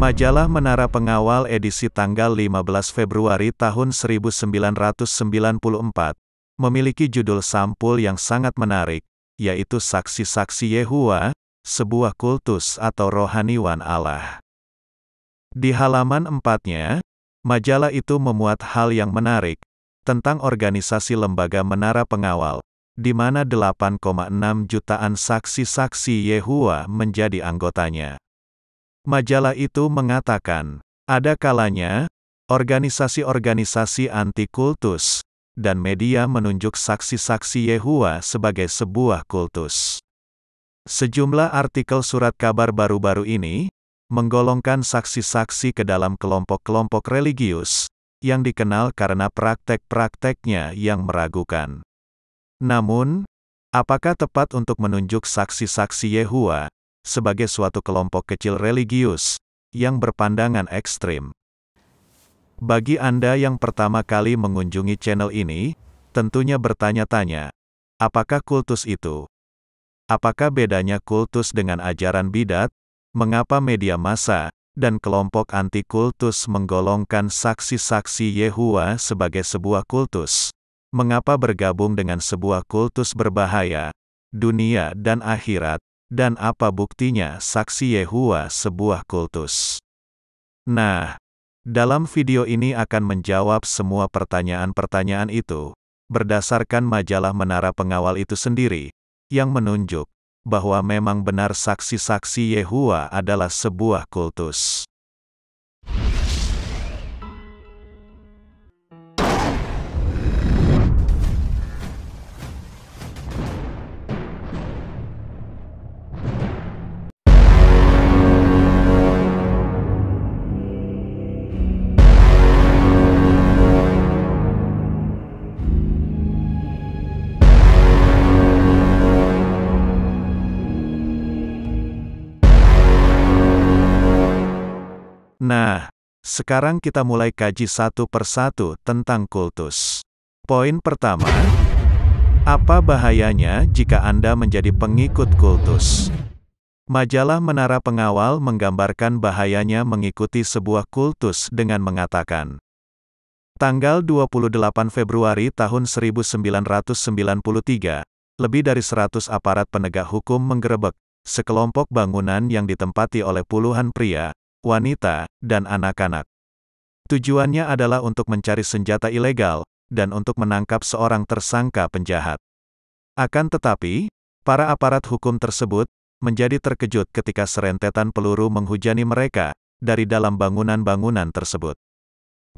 Majalah Menara Pengawal edisi tanggal 15 Februari tahun 1994, memiliki judul sampul yang sangat menarik, yaitu Saksi-Saksi Yehua, sebuah kultus atau rohaniwan Allah. Di halaman empatnya, majalah itu memuat hal yang menarik, tentang organisasi lembaga Menara Pengawal, di mana 8,6 jutaan saksi-saksi Yehua menjadi anggotanya. Majalah itu mengatakan, ada kalanya, organisasi-organisasi anti kultus dan media menunjuk saksi-saksi Yehua sebagai sebuah kultus. Sejumlah artikel surat kabar baru-baru ini menggolongkan saksi-saksi ke dalam kelompok-kelompok religius yang dikenal karena praktek-prakteknya yang meragukan. Namun, apakah tepat untuk menunjuk saksi-saksi Yehua sebagai suatu kelompok kecil religius yang berpandangan ekstrim. Bagi Anda yang pertama kali mengunjungi channel ini, tentunya bertanya-tanya, apakah kultus itu? Apakah bedanya kultus dengan ajaran bidat? Mengapa media massa dan kelompok anti kultus menggolongkan saksi-saksi Yehua sebagai sebuah kultus? Mengapa bergabung dengan sebuah kultus berbahaya, dunia dan akhirat? Dan apa buktinya saksi Yehua sebuah kultus? Nah, dalam video ini akan menjawab semua pertanyaan-pertanyaan itu, berdasarkan majalah Menara Pengawal itu sendiri, yang menunjuk bahwa memang benar saksi-saksi Yehua adalah sebuah kultus. Nah, sekarang kita mulai kaji satu persatu tentang kultus. Poin pertama, apa bahayanya jika Anda menjadi pengikut kultus? Majalah Menara Pengawal menggambarkan bahayanya mengikuti sebuah kultus dengan mengatakan, Tanggal 28 Februari tahun 1993, lebih dari 100 aparat penegak hukum menggerebek sekelompok bangunan yang ditempati oleh puluhan pria, wanita, dan anak-anak. Tujuannya adalah untuk mencari senjata ilegal dan untuk menangkap seorang tersangka penjahat. Akan tetapi, para aparat hukum tersebut menjadi terkejut ketika serentetan peluru menghujani mereka dari dalam bangunan-bangunan tersebut.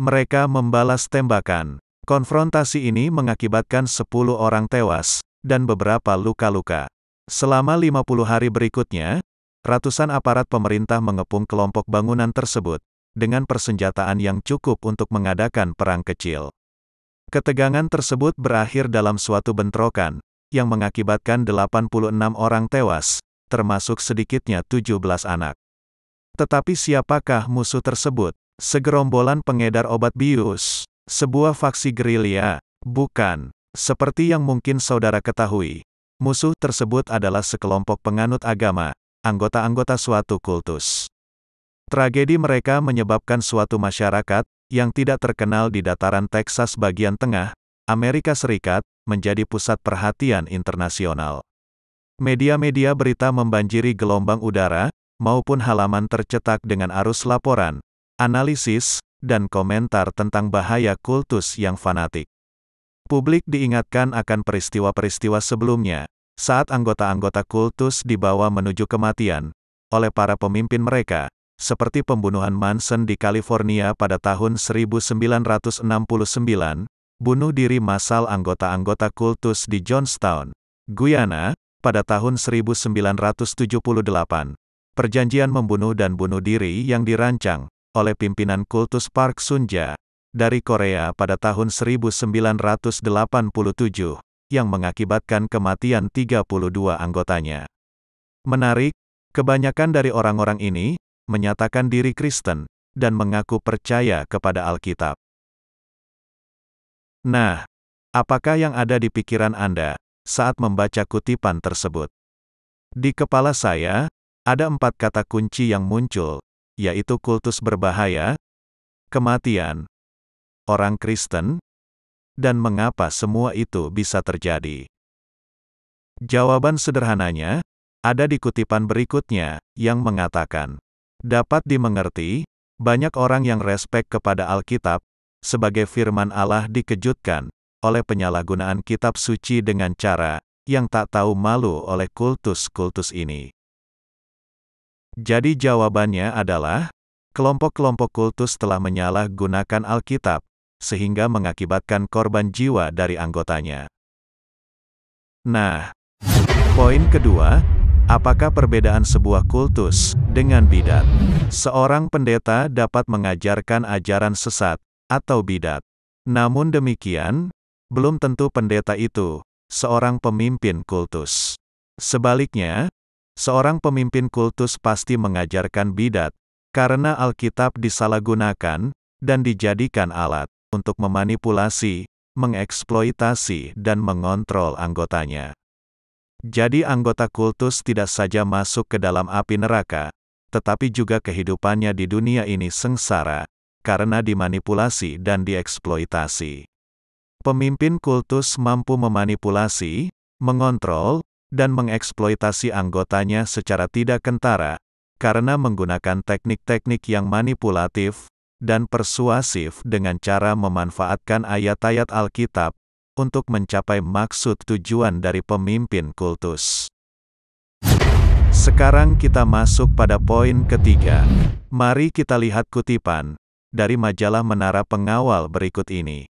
Mereka membalas tembakan. Konfrontasi ini mengakibatkan 10 orang tewas dan beberapa luka-luka. Selama 50 hari berikutnya, Ratusan aparat pemerintah mengepung kelompok bangunan tersebut dengan persenjataan yang cukup untuk mengadakan perang kecil. Ketegangan tersebut berakhir dalam suatu bentrokan yang mengakibatkan 86 orang tewas, termasuk sedikitnya 17 anak. Tetapi siapakah musuh tersebut? Segerombolan pengedar obat bius, sebuah faksi gerilya, bukan. Seperti yang mungkin saudara ketahui, musuh tersebut adalah sekelompok penganut agama anggota-anggota suatu kultus. Tragedi mereka menyebabkan suatu masyarakat yang tidak terkenal di dataran Texas bagian tengah, Amerika Serikat, menjadi pusat perhatian internasional. Media-media berita membanjiri gelombang udara maupun halaman tercetak dengan arus laporan, analisis, dan komentar tentang bahaya kultus yang fanatik. Publik diingatkan akan peristiwa-peristiwa sebelumnya, saat anggota-anggota kultus dibawa menuju kematian oleh para pemimpin mereka, seperti pembunuhan Manson di California pada tahun 1969, bunuh diri massal anggota-anggota kultus di Johnstown, Guyana, pada tahun 1978. Perjanjian membunuh dan bunuh diri yang dirancang oleh pimpinan kultus Park Sunja dari Korea pada tahun 1987 yang mengakibatkan kematian 32 anggotanya. Menarik, kebanyakan dari orang-orang ini menyatakan diri Kristen dan mengaku percaya kepada Alkitab. Nah, apakah yang ada di pikiran Anda saat membaca kutipan tersebut? Di kepala saya, ada empat kata kunci yang muncul, yaitu kultus berbahaya, kematian, orang Kristen, dan mengapa semua itu bisa terjadi. Jawaban sederhananya ada di kutipan berikutnya yang mengatakan, "Dapat dimengerti, banyak orang yang respek kepada Alkitab sebagai firman Allah dikejutkan oleh penyalahgunaan kitab suci dengan cara yang tak tahu malu oleh kultus-kultus ini." Jadi jawabannya adalah, kelompok-kelompok kultus telah menyalahgunakan Alkitab sehingga mengakibatkan korban jiwa dari anggotanya. Nah, poin kedua, apakah perbedaan sebuah kultus dengan bidat? Seorang pendeta dapat mengajarkan ajaran sesat atau bidat. Namun demikian, belum tentu pendeta itu seorang pemimpin kultus. Sebaliknya, seorang pemimpin kultus pasti mengajarkan bidat, karena Alkitab disalahgunakan dan dijadikan alat untuk memanipulasi, mengeksploitasi, dan mengontrol anggotanya. Jadi, anggota kultus tidak saja masuk ke dalam api neraka, tetapi juga kehidupannya di dunia ini sengsara karena dimanipulasi dan dieksploitasi. Pemimpin kultus mampu memanipulasi, mengontrol, dan mengeksploitasi anggotanya secara tidak kentara karena menggunakan teknik-teknik yang manipulatif, dan persuasif dengan cara memanfaatkan ayat-ayat Alkitab untuk mencapai maksud tujuan dari pemimpin kultus. Sekarang kita masuk pada poin ketiga. Mari kita lihat kutipan dari majalah Menara Pengawal berikut ini.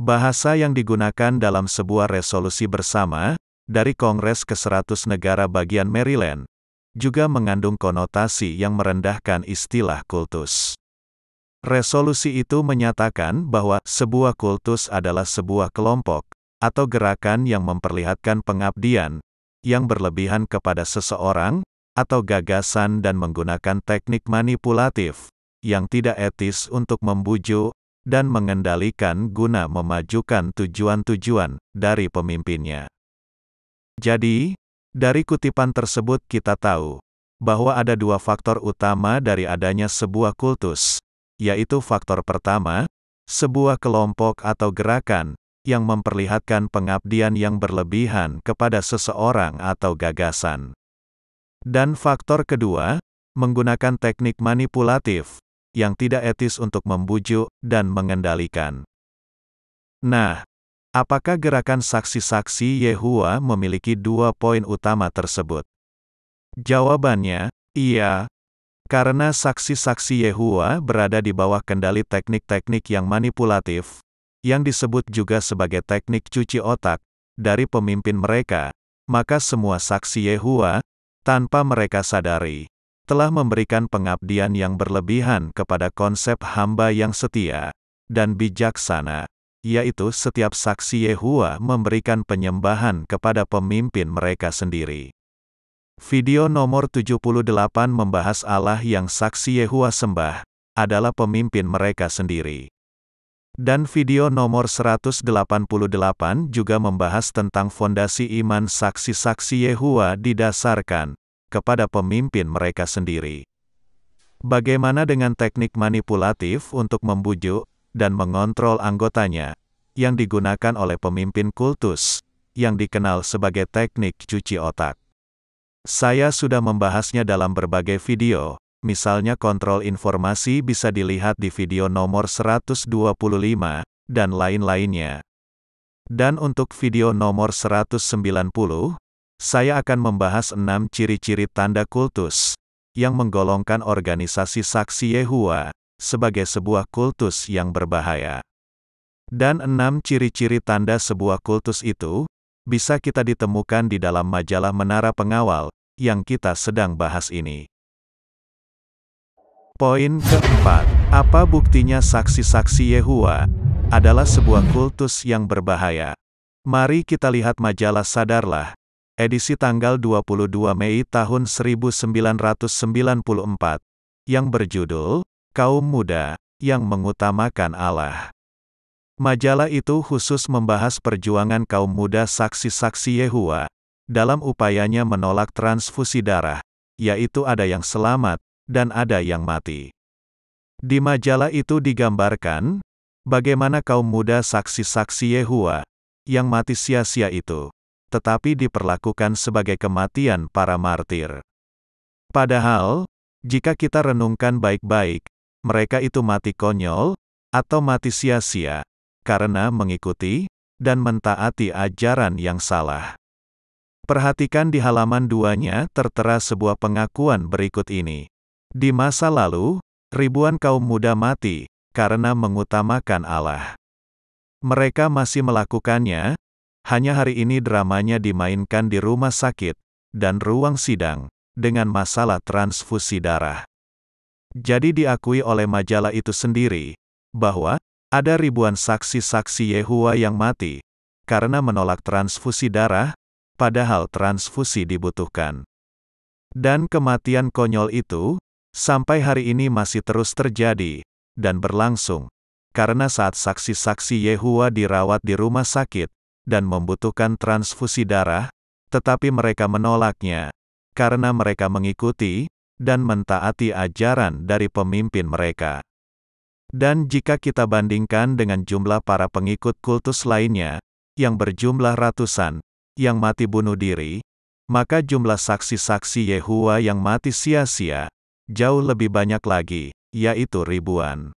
Bahasa yang digunakan dalam sebuah resolusi bersama dari Kongres ke-100 negara bagian Maryland juga mengandung konotasi yang merendahkan istilah kultus. Resolusi itu menyatakan bahwa sebuah kultus adalah sebuah kelompok atau gerakan yang memperlihatkan pengabdian yang berlebihan kepada seseorang atau gagasan dan menggunakan teknik manipulatif yang tidak etis untuk membujuk dan mengendalikan guna memajukan tujuan-tujuan dari pemimpinnya. Jadi, dari kutipan tersebut kita tahu bahwa ada dua faktor utama dari adanya sebuah kultus yaitu faktor pertama, sebuah kelompok atau gerakan yang memperlihatkan pengabdian yang berlebihan kepada seseorang atau gagasan. Dan faktor kedua, menggunakan teknik manipulatif yang tidak etis untuk membujuk dan mengendalikan. Nah, apakah gerakan saksi-saksi Yehua memiliki dua poin utama tersebut? Jawabannya, iya, karena saksi-saksi Yehua berada di bawah kendali teknik-teknik yang manipulatif, yang disebut juga sebagai teknik cuci otak, dari pemimpin mereka, maka semua saksi Yehua, tanpa mereka sadari, telah memberikan pengabdian yang berlebihan kepada konsep hamba yang setia dan bijaksana, yaitu setiap saksi Yehua memberikan penyembahan kepada pemimpin mereka sendiri. Video nomor 78 membahas Allah yang saksi Yehua sembah, adalah pemimpin mereka sendiri. Dan video nomor 188 juga membahas tentang fondasi iman saksi-saksi Yehua didasarkan kepada pemimpin mereka sendiri. Bagaimana dengan teknik manipulatif untuk membujuk dan mengontrol anggotanya, yang digunakan oleh pemimpin kultus, yang dikenal sebagai teknik cuci otak? Saya sudah membahasnya dalam berbagai video, misalnya kontrol informasi bisa dilihat di video nomor 125, dan lain-lainnya. Dan untuk video nomor 190, saya akan membahas enam ciri-ciri tanda kultus, yang menggolongkan organisasi saksi Yehua, sebagai sebuah kultus yang berbahaya. Dan enam ciri-ciri tanda sebuah kultus itu, bisa kita ditemukan di dalam majalah Menara Pengawal, yang kita sedang bahas ini. Poin keempat, apa buktinya saksi-saksi Yehua adalah sebuah kultus yang berbahaya. Mari kita lihat majalah Sadarlah, edisi tanggal 22 Mei tahun 1994, yang berjudul, Kaum Muda, yang mengutamakan Allah. Majalah itu khusus membahas perjuangan kaum muda saksi-saksi Yehua, dalam upayanya menolak transfusi darah, yaitu ada yang selamat dan ada yang mati. Di majalah itu digambarkan bagaimana kaum muda saksi-saksi Yehua yang mati sia-sia itu, tetapi diperlakukan sebagai kematian para martir. Padahal, jika kita renungkan baik-baik, mereka itu mati konyol atau mati sia-sia karena mengikuti dan mentaati ajaran yang salah. Perhatikan di halaman duanya tertera sebuah pengakuan berikut ini. Di masa lalu, ribuan kaum muda mati karena mengutamakan Allah. Mereka masih melakukannya, hanya hari ini dramanya dimainkan di rumah sakit dan ruang sidang dengan masalah transfusi darah. Jadi diakui oleh majalah itu sendiri bahwa ada ribuan saksi-saksi Yehua yang mati karena menolak transfusi darah padahal transfusi dibutuhkan. Dan kematian konyol itu, sampai hari ini masih terus terjadi, dan berlangsung. Karena saat saksi-saksi Yehua dirawat di rumah sakit, dan membutuhkan transfusi darah, tetapi mereka menolaknya, karena mereka mengikuti, dan mentaati ajaran dari pemimpin mereka. Dan jika kita bandingkan dengan jumlah para pengikut kultus lainnya, yang berjumlah ratusan, yang mati bunuh diri, maka jumlah saksi-saksi Yehua yang mati sia-sia, jauh lebih banyak lagi, yaitu ribuan.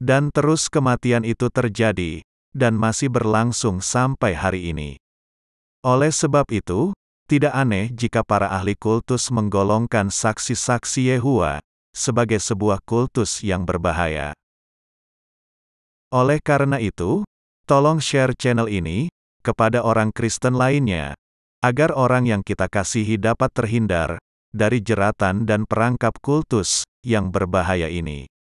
Dan terus kematian itu terjadi, dan masih berlangsung sampai hari ini. Oleh sebab itu, tidak aneh jika para ahli kultus menggolongkan saksi-saksi Yehua sebagai sebuah kultus yang berbahaya. Oleh karena itu, tolong share channel ini, kepada orang Kristen lainnya, agar orang yang kita kasihi dapat terhindar dari jeratan dan perangkap kultus yang berbahaya ini.